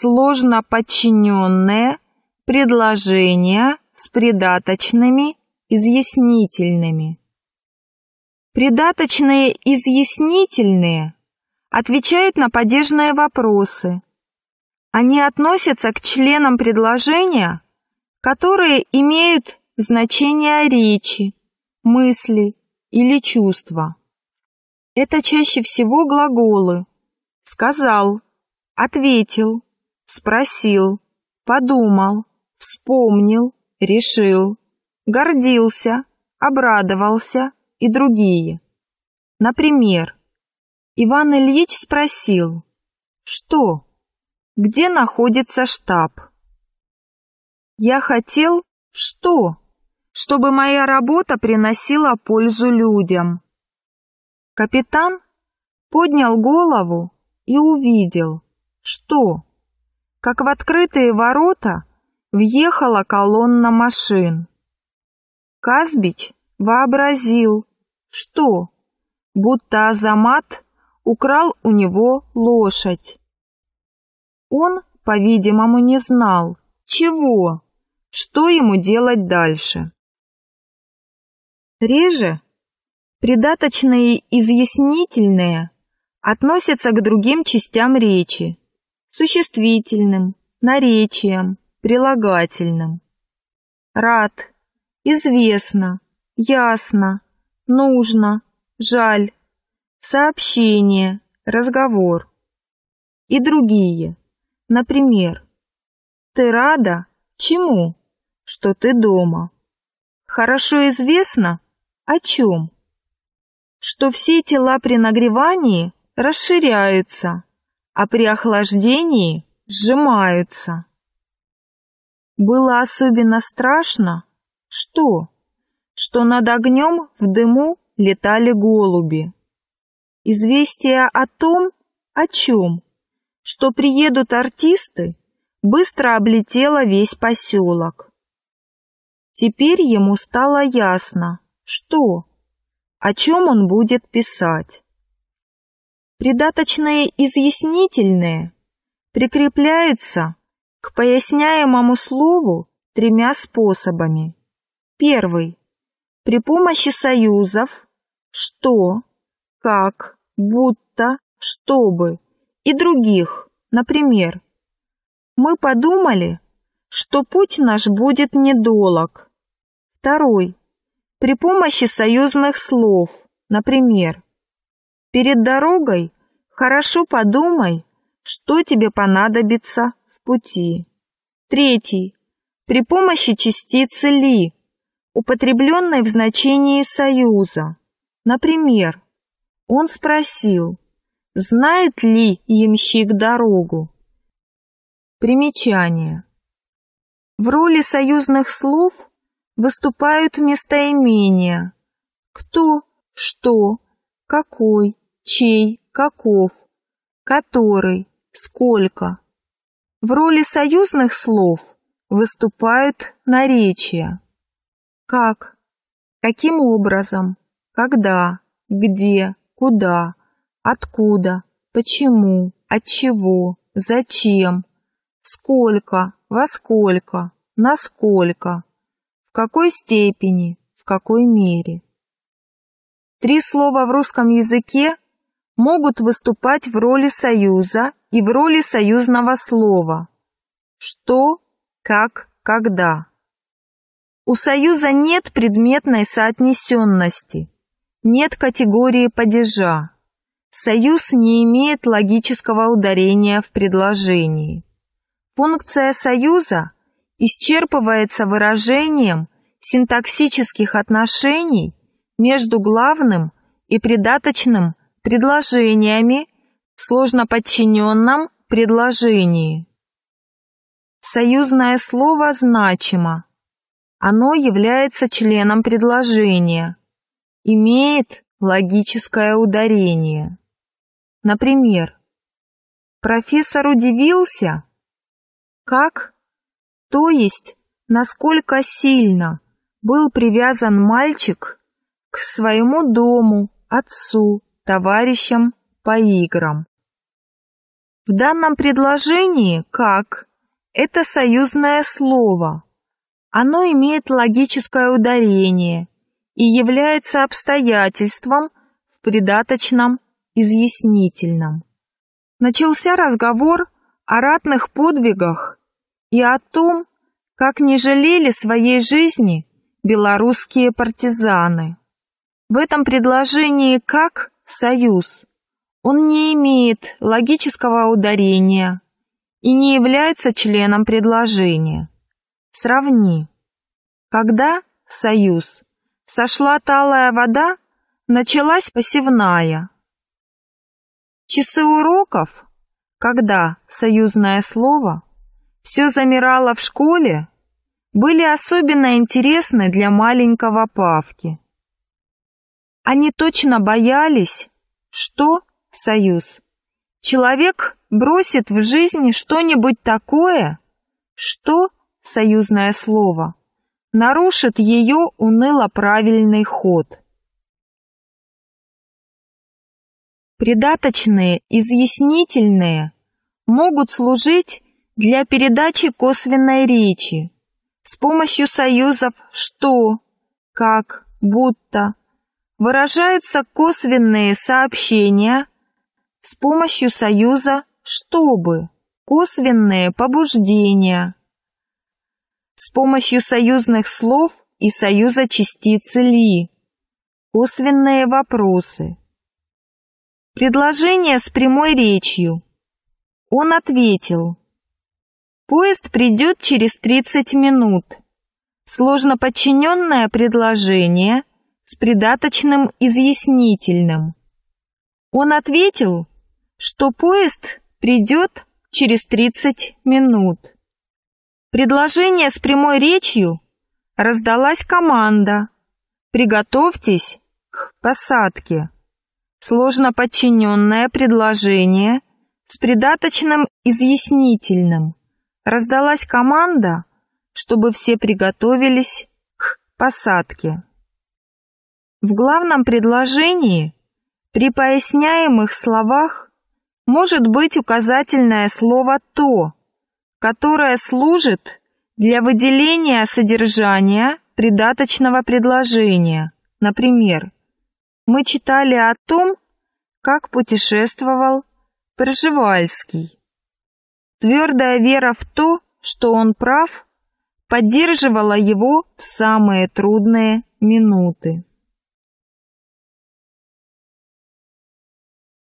сложно подчиненное предложение с придаточными изъяснительными. Придаточные изъяснительные отвечают на падежные вопросы. Они относятся к членам предложения, которые имеют значение речи, мысли или чувства. Это чаще всего глаголы «сказал», «ответил», Спросил, подумал, вспомнил, решил, гордился, обрадовался и другие. Например, Иван Ильич спросил, что, где находится штаб? Я хотел, что, чтобы моя работа приносила пользу людям. Капитан поднял голову и увидел, что как в открытые ворота въехала колонна машин. Казбич вообразил, что, будто Азамат украл у него лошадь. Он, по-видимому, не знал, чего, что ему делать дальше. Реже придаточные изъяснительные относятся к другим частям речи, существительным, наречием, прилагательным. Рад, известно, ясно, нужно, жаль, сообщение, разговор и другие. Например, ты рада чему? Что ты дома. Хорошо известно о чем? Что все тела при нагревании расширяются, а при охлаждении сжимаются. Было особенно страшно, что? Что над огнем в дыму летали голуби. Известие о том, о чем? Что приедут артисты, быстро облетело весь поселок. Теперь ему стало ясно, что, о чем он будет писать. Придаточные изъяснительные прикрепляются к поясняемому слову тремя способами. Первый. При помощи союзов «что», «как», «будто», «чтобы» и других, например, «мы подумали, что путь наш будет недолог». Второй. При помощи союзных слов, например, Перед дорогой хорошо подумай, что тебе понадобится в пути. Третий. При помощи частицы «ли», употребленной в значении союза. Например, он спросил, знает ли ямщик дорогу? Примечание. В роли союзных слов выступают местоимения «кто», «что», «какой», чей, каков, который, сколько. В роли союзных слов выступают наречия. Как, каким образом, когда, где, куда, откуда, почему, от чего, зачем, сколько, во сколько, насколько, в какой степени, в какой мере. Три слова в русском языке могут выступать в роли союза и в роли союзного слова. Что, как, когда. У союза нет предметной соотнесенности, нет категории падежа. Союз не имеет логического ударения в предложении. Функция союза исчерпывается выражением синтаксических отношений между главным и придаточным предложениями в сложноподчиненном предложении. Союзное слово значимо. Оно является членом предложения. Имеет логическое ударение. Например, профессор удивился, как, то есть, насколько сильно был привязан мальчик к своему дому, отцу, товарищем по играм. В данном предложении «как» – это союзное слово. Оно имеет логическое ударение и является обстоятельством в придаточном изъяснительном. Начался разговор о ратных подвигах и о том, как не жалели своей жизни белорусские партизаны. В этом предложении «как» союз. Он не имеет логического ударения и не является членом предложения. Сравни. Когда союз сошла талая вода, началась посевная. Часы уроков, когда союзное слово все замирало в школе, были особенно интересны для маленького Павки. Они точно боялись, что союз. Человек бросит в жизни что-нибудь такое, что союзное слово нарушит ее уныло правильный ход. Предаточные изъяснительные могут служить для передачи косвенной речи с помощью союзов «что», «как», «будто», выражаются косвенные сообщения с помощью союза «чтобы», косвенные побуждения. С помощью союзных слов и союза частицы «ли», косвенные вопросы. Предложение с прямой речью. Он ответил. Поезд придет через 30 минут. Сложно подчиненное предложение – с придаточным изъяснительным. Он ответил, что поезд придет через 30 минут. Предложение с прямой речью раздалась команда «Приготовьтесь к посадке». Сложно подчиненное предложение с придаточным изъяснительным. Раздалась команда, чтобы все приготовились к посадке. В главном предложении при поясняемых словах может быть указательное слово «то», которое служит для выделения содержания придаточного предложения. Например, мы читали о том, как путешествовал Пржевальский. Твердая вера в то, что он прав, поддерживала его в самые трудные минуты.